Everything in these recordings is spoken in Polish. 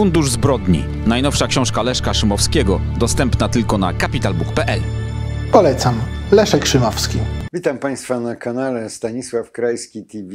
Fundusz Zbrodni. Najnowsza książka Leszka Szymowskiego, dostępna tylko na kapitalbook.pl. Polecam. Leszek Szymowski. Witam Państwa na kanale Stanisław Krajski TV.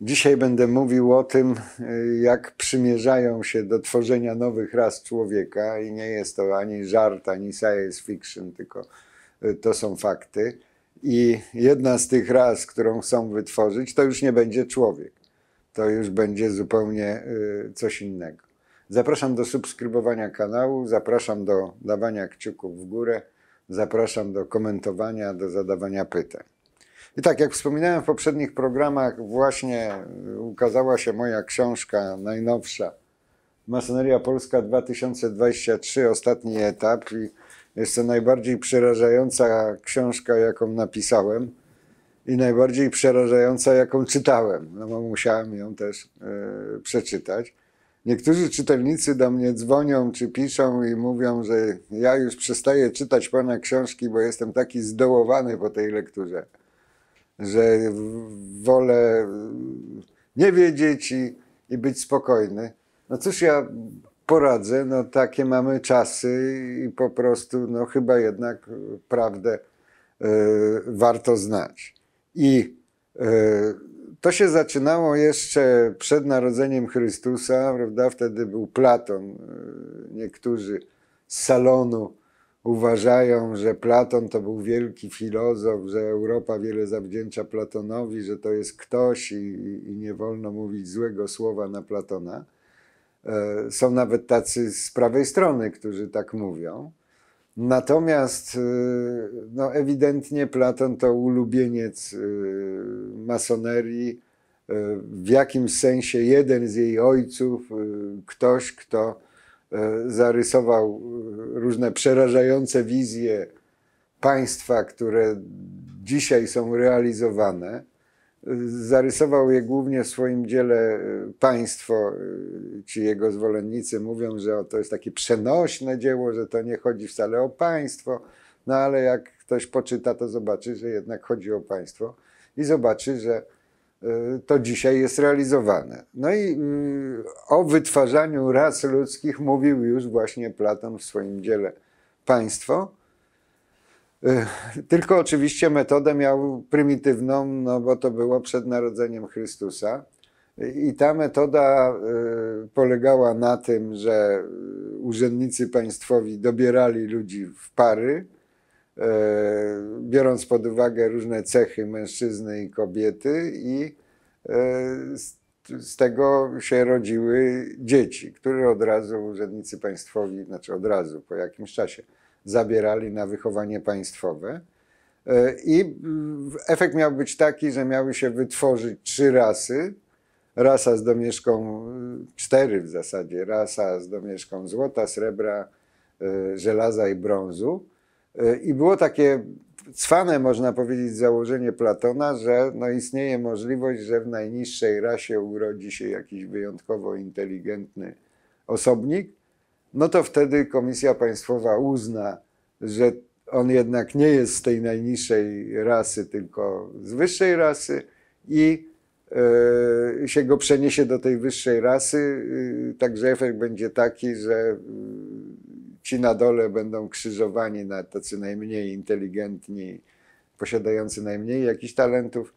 Dzisiaj będę mówił o tym, y, jak przymierzają się do tworzenia nowych ras człowieka i nie jest to ani żart, ani science fiction, tylko y, to są fakty. I jedna z tych ras, którą chcą wytworzyć, to już nie będzie człowiek. To już będzie zupełnie y, coś innego. Zapraszam do subskrybowania kanału, zapraszam do dawania kciuków w górę, zapraszam do komentowania, do zadawania pytań. I tak, jak wspominałem w poprzednich programach, właśnie ukazała się moja książka najnowsza Masoneria Polska 2023, ostatni etap. I jest to najbardziej przerażająca książka, jaką napisałem i najbardziej przerażająca, jaką czytałem. No bo musiałem ją też e, przeczytać. Niektórzy czytelnicy do mnie dzwonią czy piszą i mówią, że ja już przestaję czytać pana książki, bo jestem taki zdołowany po tej lekturze, że wolę nie wiedzieć i, i być spokojny. No cóż ja poradzę, no takie mamy czasy i po prostu no chyba jednak prawdę y, warto znać. I y, to się zaczynało jeszcze przed narodzeniem Chrystusa, prawda? Wtedy był Platon. E, niektórzy z salonu uważają, że Platon to był wielki filozof, że Europa wiele zawdzięcza Platonowi, że to jest ktoś i, i nie wolno mówić złego słowa na Platona. E, są nawet tacy z prawej strony, którzy tak mówią. Natomiast y, no, ewidentnie Platon to ulubieniec y, masonerii, y, w jakimś sensie jeden z jej ojców, ktoś, kto zarysował różne przerażające wizje państwa, które dzisiaj są realizowane. Zarysował je głównie w swoim dziele y, państwo, y, ci jego zwolennicy mówią, że to jest takie przenośne dzieło, że to nie chodzi wcale o państwo, no ale jak ktoś poczyta, to zobaczy, że jednak chodzi o państwo i zobaczy, że y, to dzisiaj jest realizowane. No i mm, o wytwarzaniu ras ludzkich mówił już właśnie Platon w swoim dziele Państwo. Tylko oczywiście metodę miał prymitywną, no bo to było przed narodzeniem Chrystusa. I ta metoda e, polegała na tym, że e, urzędnicy państwowi dobierali ludzi w pary, e, biorąc pod uwagę różne cechy mężczyzny i kobiety, i z tego się rodziły dzieci, które od razu urzędnicy państwowi, znaczy od razu po jakimś czasie, zabierali na wychowanie państwowe. E, I efekt miał być taki, że miały się wytworzyć trzy rasy. Rasa z domieszką, e, cztery w zasadzie, rasa z domieszką złota, srebra, e, żelaza i brązu. I było takie cwane, można powiedzieć, założenie Platona, że no, istnieje możliwość, że w najniższej rasie urodzi się jakiś wyjątkowo inteligentny osobnik, no to wtedy Komisja Państwowa uzna, że on jednak nie jest z tej najniższej rasy, tylko z wyższej rasy i y, się go przeniesie do tej wyższej rasy. Y, także efekt będzie taki, że y, ci na dole będą krzyżowani na tacy najmniej inteligentni, posiadający najmniej jakichś talentów,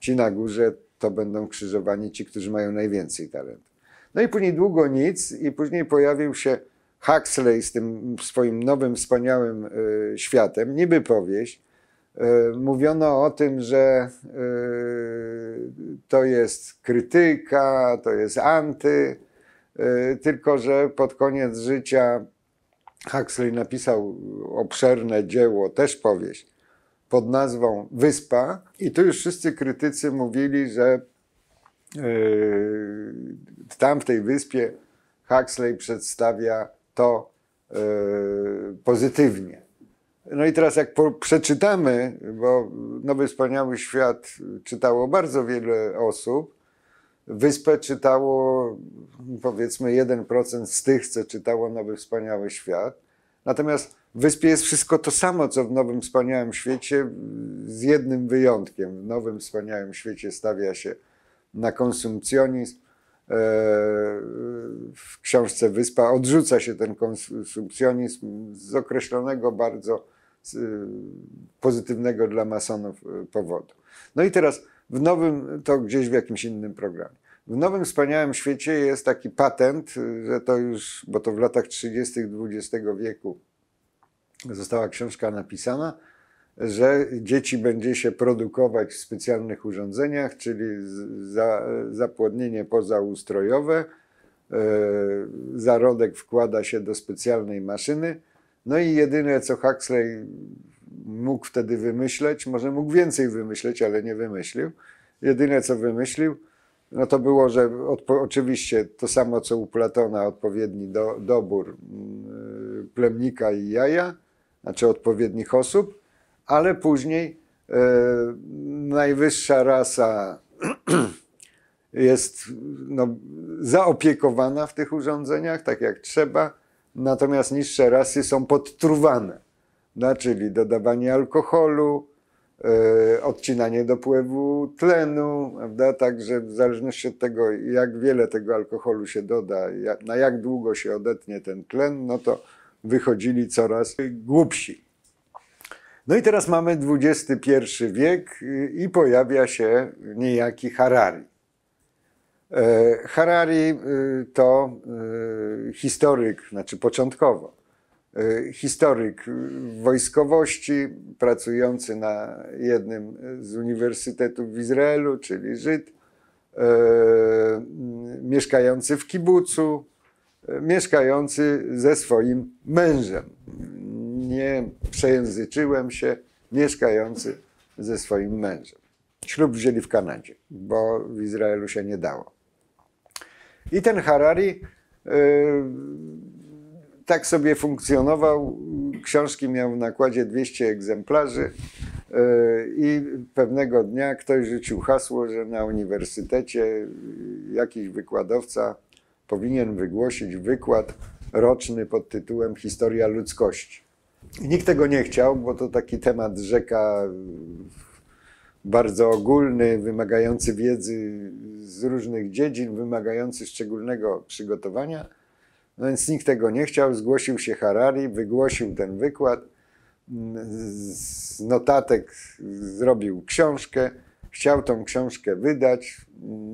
ci na górze to będą krzyżowani ci, którzy mają najwięcej talentów. No i później długo nic, i później pojawił się Huxley z tym swoim nowym, wspaniałym y, światem, niby powieść, y, mówiono o tym, że y, to jest krytyka, to jest anty, tylko że pod koniec życia Huxley napisał obszerne dzieło, też powieść, pod nazwą Wyspa. I tu już wszyscy krytycy mówili, że tam w tej wyspie Huxley przedstawia to yy, pozytywnie. No i teraz jak po, przeczytamy, bo Nowy Wspaniały Świat czytało bardzo wiele osób, Wyspę czytało powiedzmy 1% z tych, co czytało Nowy Wspaniały Świat. Natomiast w Wyspie jest wszystko to samo, co w Nowym Wspaniałym Świecie, z jednym wyjątkiem. W Nowym Wspaniałym Świecie stawia się na konsumpcjonizm, E, w książce Wyspa odrzuca się ten konsumpcjonizm z określonego bardzo e, pozytywnego dla masonów e, powodu. No i teraz w nowym, to gdzieś w jakimś innym programie. W nowym wspaniałym świecie jest taki patent, że to już, bo to w latach 30. XX wieku została książka napisana, że dzieci będzie się produkować w specjalnych urządzeniach, czyli za, zapłodnienie pozaustrojowe. E, zarodek wkłada się do specjalnej maszyny. No i jedyne, co Huxley mógł wtedy wymyśleć, może mógł więcej wymyśleć, ale nie wymyślił. Jedyne, co wymyślił, no to było, że oczywiście to samo, co u Platona, odpowiedni do, dobór mm, plemnika i jaja, znaczy odpowiednich osób, ale później e, najwyższa rasa jest no, zaopiekowana w tych urządzeniach tak jak trzeba, natomiast niższe rasy są podtruwane, no, czyli dodawanie alkoholu, e, odcinanie dopływu tlenu, prawda? także w zależności od tego, jak wiele tego alkoholu się doda, jak, na jak długo się odetnie ten tlen, no to wychodzili coraz głupsi. No i teraz mamy XXI wiek y, i pojawia się niejaki Harari. E, Harari y, to y, historyk, znaczy początkowo, historyk wojskowości, pracujący na jednym z uniwersytetów w Izraelu, czyli Żyd, e, mieszkający w kibucu, e, mieszkający ze swoim mężem nie przejęzyczyłem się, mieszkający ze swoim mężem. Ślub wzięli w Kanadzie, bo w Izraelu się nie dało. I ten Harari yy, tak sobie funkcjonował. Książki miał w nakładzie 200 egzemplarzy yy, i pewnego dnia ktoś rzucił hasło, że na uniwersytecie jakiś wykładowca powinien wygłosić wykład roczny pod tytułem Historia ludzkości. Nikt tego nie chciał, bo to taki temat rzeka bardzo ogólny, wymagający wiedzy z różnych dziedzin, wymagający szczególnego przygotowania. No więc nikt tego nie chciał, zgłosił się Harari, wygłosił ten wykład, z notatek zrobił książkę, chciał tą książkę wydać,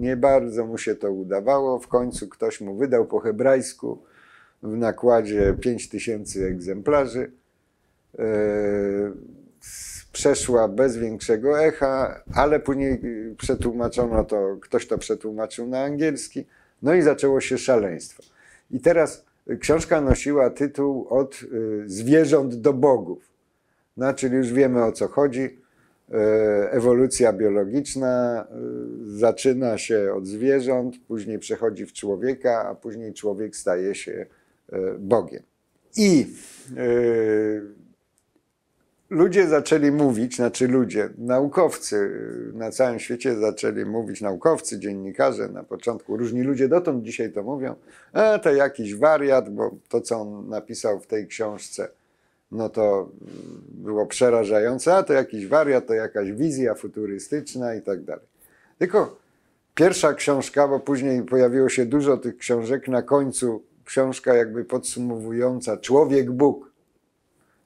nie bardzo mu się to udawało, w końcu ktoś mu wydał po hebrajsku w nakładzie 5000 egzemplarzy. E, przeszła bez większego echa, ale później przetłumaczono to, ktoś to przetłumaczył na angielski, no i zaczęło się szaleństwo. I teraz książka nosiła tytuł Od e, zwierząt do bogów. No, czyli już wiemy o co chodzi. E, ewolucja biologiczna zaczyna się od zwierząt, później przechodzi w człowieka, a później człowiek staje się Bogiem. I ludzie zaczęli mówić, znaczy ludzie, naukowcy y, na całym świecie zaczęli mówić, naukowcy, dziennikarze na początku, różni ludzie dotąd dzisiaj to mówią, a e, to jakiś wariat, bo to, co on napisał w tej książce, no to mm, było przerażające, a to jakiś wariat, to jakaś wizja futurystyczna i tak dalej. Tylko pierwsza książka, bo później pojawiło się dużo tych książek, na końcu książka jakby podsumowująca Człowiek Bóg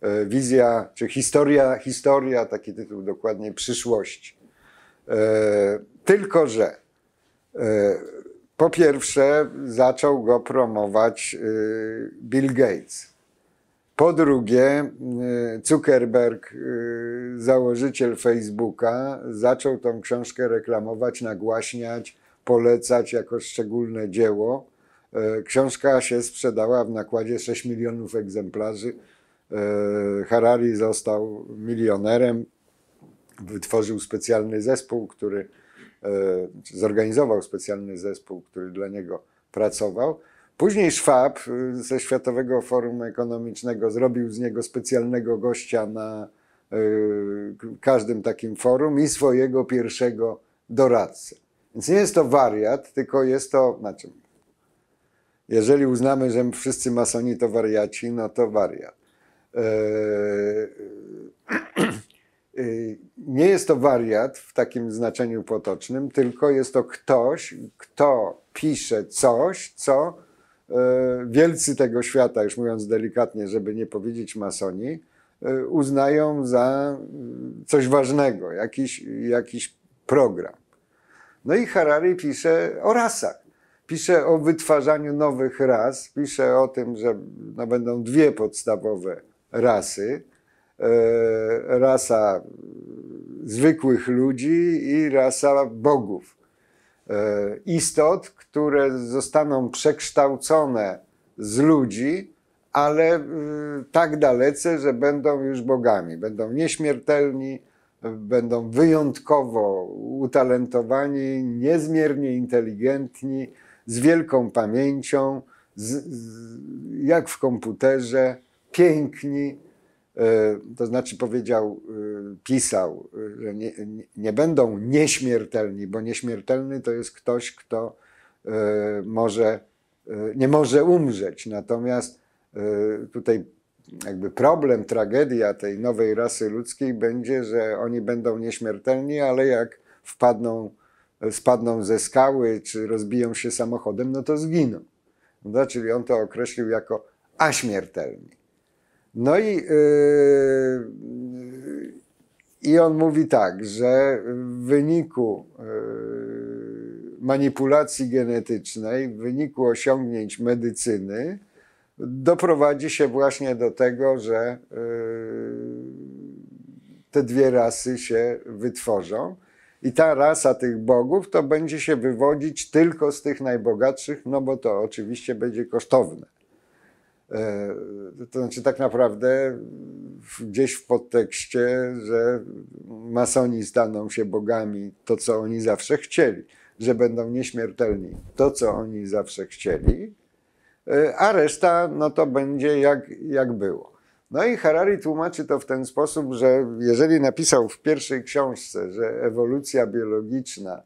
E, wizja, czy historia, historia, taki tytuł dokładnie, przyszłości. E, tylko, że e, po pierwsze zaczął go promować Bill Gates. Po drugie, Zuckerberg, założyciel Facebooka, zaczął tą książkę reklamować, nagłaśniać, polecać jako szczególne dzieło. Książka się sprzedała w nakładzie 6 milionów egzemplarzy E, Harari został milionerem, wytworzył specjalny zespół, który e, zorganizował specjalny zespół, który dla niego pracował. Później Schwab e, ze Światowego Forum Ekonomicznego zrobił z niego specjalnego gościa na każdym takim forum i swojego pierwszego doradcę. Więc nie jest to wariat, tylko jest to, znaczy, jeżeli uznamy, że wszyscy masoni to wariaci, no to wariat. E, e, e, nie jest to wariat w takim znaczeniu potocznym, tylko jest to ktoś, kto pisze coś, co wielcy tego świata, już mówiąc delikatnie, żeby nie powiedzieć masoni, uznają za mm, coś ważnego, jakiś, jakiś program. No i Harari pisze o rasach. Pisze o wytwarzaniu nowych ras, pisze o tym, że no, będą dwie podstawowe rasy. E, rasa zwykłych ludzi i rasa bogów. E, istot, które zostaną przekształcone z ludzi, ale e, tak dalece, że będą już bogami. Będą nieśmiertelni, będą wyjątkowo utalentowani, niezmiernie inteligentni, z wielką pamięcią, z, z, jak w komputerze piękni, e, to znaczy powiedział, e, pisał, e, że nie, nie będą nieśmiertelni, bo nieśmiertelny to jest ktoś, kto może, nie może umrzeć. Natomiast tutaj jakby problem, tragedia tej nowej rasy ludzkiej będzie, że oni będą nieśmiertelni, ale jak wpadną, spadną ze skały czy rozbiją się samochodem, no to zginą. Czyli on to określił jako aśmiertelni. No i, yy, i on mówi tak, że w wyniku yy, manipulacji genetycznej, w wyniku osiągnięć medycyny, doprowadzi się właśnie do tego, że yy, te dwie rasy się wytworzą. I ta rasa tych bogów to będzie się wywodzić tylko z tych najbogatszych, no bo to oczywiście będzie kosztowne. E, to znaczy tak naprawdę gdzieś w podtekście, że masoni staną się bogami, to co oni zawsze chcieli, że będą nieśmiertelni, to co oni zawsze chcieli, e, a reszta no to będzie jak, jak było. No i Harari tłumaczy to w ten sposób, że jeżeli napisał w pierwszej książce, że ewolucja biologiczna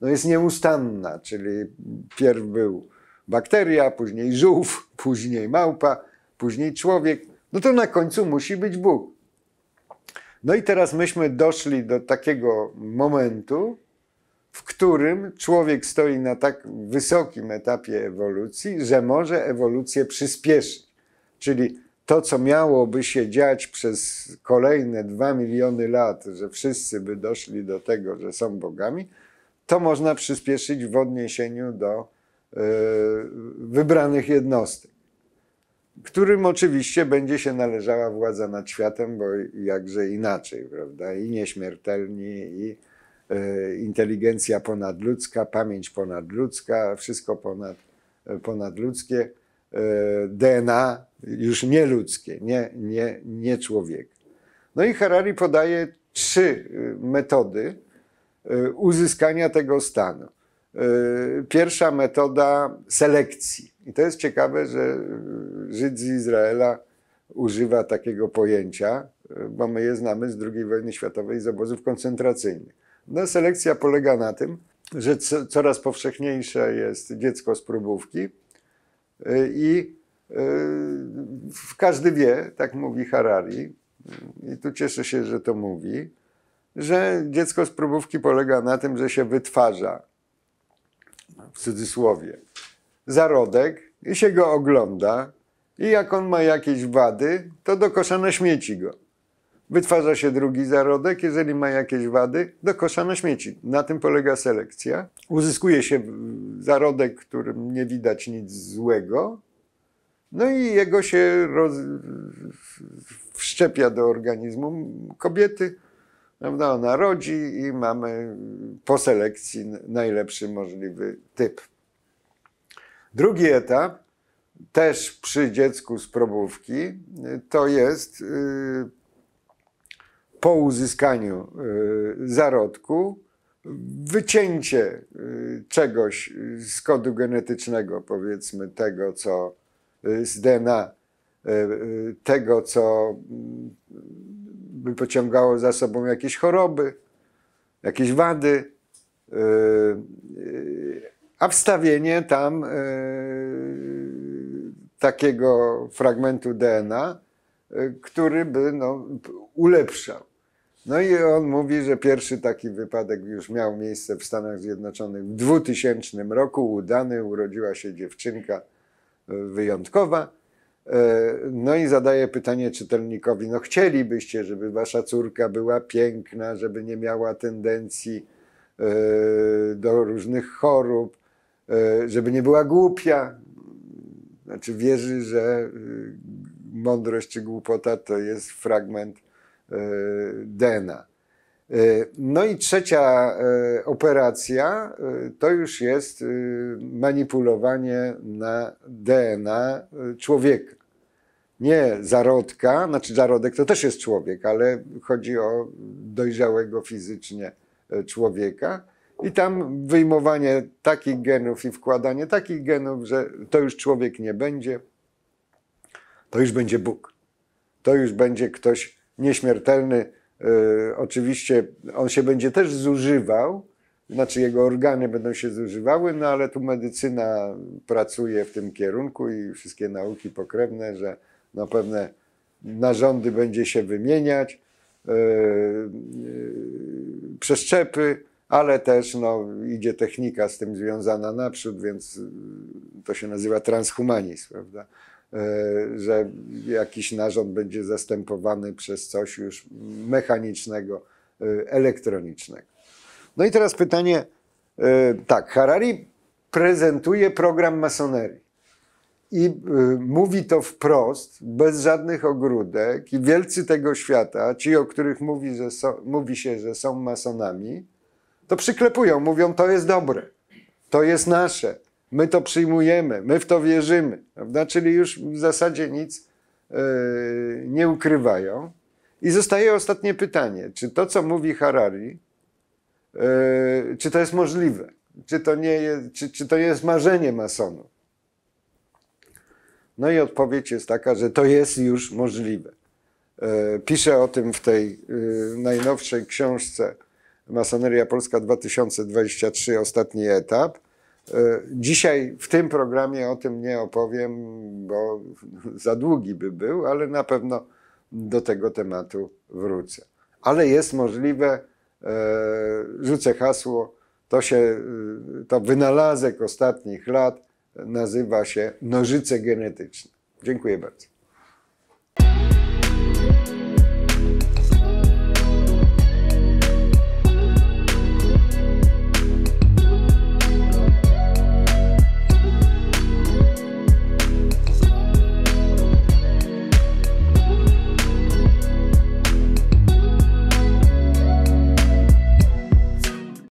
no jest nieustanna, czyli pierw był bakteria, później żółw, później małpa, później człowiek. No to na końcu musi być Bóg. No i teraz myśmy doszli do takiego momentu, w którym człowiek stoi na tak wysokim etapie ewolucji, że może ewolucję przyspieszyć. Czyli to, co miałoby się dziać przez kolejne dwa miliony lat, że wszyscy by doszli do tego, że są bogami, to można przyspieszyć w odniesieniu do E, wybranych jednostek, którym oczywiście będzie się należała władza nad światem, bo jakże inaczej, prawda? I nieśmiertelni, i e, inteligencja ponadludzka, pamięć ponadludzka, wszystko ponad, e, ponadludzkie, DNA już nieludzkie, nie, nie, nie człowiek. No i Harari podaje trzy metody uzyskania tego stanu. Y, pierwsza metoda selekcji. I to jest ciekawe, że y, Żyd z Izraela używa takiego pojęcia, y, bo my je znamy z II wojny światowej z obozów koncentracyjnych. No, selekcja polega na tym, że co, coraz powszechniejsze jest dziecko z próbówki i każdy wie, tak mówi Harari, i tu cieszę się, że to mówi, że dziecko z próbówki polega na tym, że się wytwarza w cudzysłowie, zarodek i się go ogląda i jak on ma jakieś wady, to do kosza na śmieci go. Wytwarza się drugi zarodek, jeżeli ma jakieś wady, do kosza na śmieci. Na tym polega selekcja. Uzyskuje się zarodek, którym nie widać nic złego, no i jego się roz... wszczepia do organizmu kobiety prawda? Ona rodzi i mamy po selekcji najlepszy możliwy typ. Drugi etap, też przy dziecku z probówki, y, to jest y, po uzyskaniu y, zarodku wycięcie czegoś z kodu genetycznego, powiedzmy tego, co z DNA, tego, co mm, by pociągało za sobą jakieś choroby, jakieś wady, e, e, a wstawienie tam e, takiego fragmentu DNA, który by no, ulepszał. No i on mówi, że pierwszy taki wypadek już miał miejsce w Stanach Zjednoczonych w 2000 roku, udany, urodziła się dziewczynka wyjątkowa. E, no i zadaję pytanie czytelnikowi, no chcielibyście, żeby wasza córka była piękna, żeby nie miała tendencji e, do różnych chorób, e, żeby nie była głupia. Znaczy wierzy, że mądrość czy głupota to jest fragment DNA. E, no i trzecia e, operacja e, to już jest manipulowanie na DNA człowieka. Nie zarodka, znaczy zarodek to też jest człowiek, ale chodzi o dojrzałego fizycznie człowieka. I tam wyjmowanie takich genów i wkładanie takich genów, że to już człowiek nie będzie, to już będzie Bóg. To już będzie ktoś nieśmiertelny, E, oczywiście on się będzie też zużywał, znaczy jego organy będą się zużywały, no ale tu medycyna pracuje w tym kierunku i wszystkie nauki pokrewne, że no pewne narządy będzie się wymieniać, yy, yy, przeszczepy, ale też no, idzie technika z tym związana naprzód, więc to się nazywa transhumanizm, prawda? E, że jakiś narząd będzie zastępowany przez coś już mechanicznego, e, elektronicznego. No i teraz pytanie, e, tak, Harari prezentuje program masonerii. I mówi to wprost, bez żadnych ogródek, i wielcy tego świata, ci, o których mówi, że so, mówi się, że są masonami, to przyklepują, mówią: To jest dobre, to jest nasze, My to przyjmujemy, my w to wierzymy, prawda? Czyli już w zasadzie nic e, nie ukrywają. I zostaje ostatnie pytanie: czy to, co mówi Harari, e, czy to jest możliwe? Czy to, nie jest, czy, czy to jest marzenie masonów? No i odpowiedź jest taka, że to jest już możliwe. E, pisze o tym w tej najnowszej książce Masoneria Polska 2023, ostatni etap. E, dzisiaj w tym programie o tym nie opowiem, bo za długi by był, ale na pewno do tego tematu wrócę. Ale jest możliwe, e, rzucę hasło, to się, e, to wynalazek ostatnich lat nazywa się nożyce genetyczne. Dziękuję bardzo.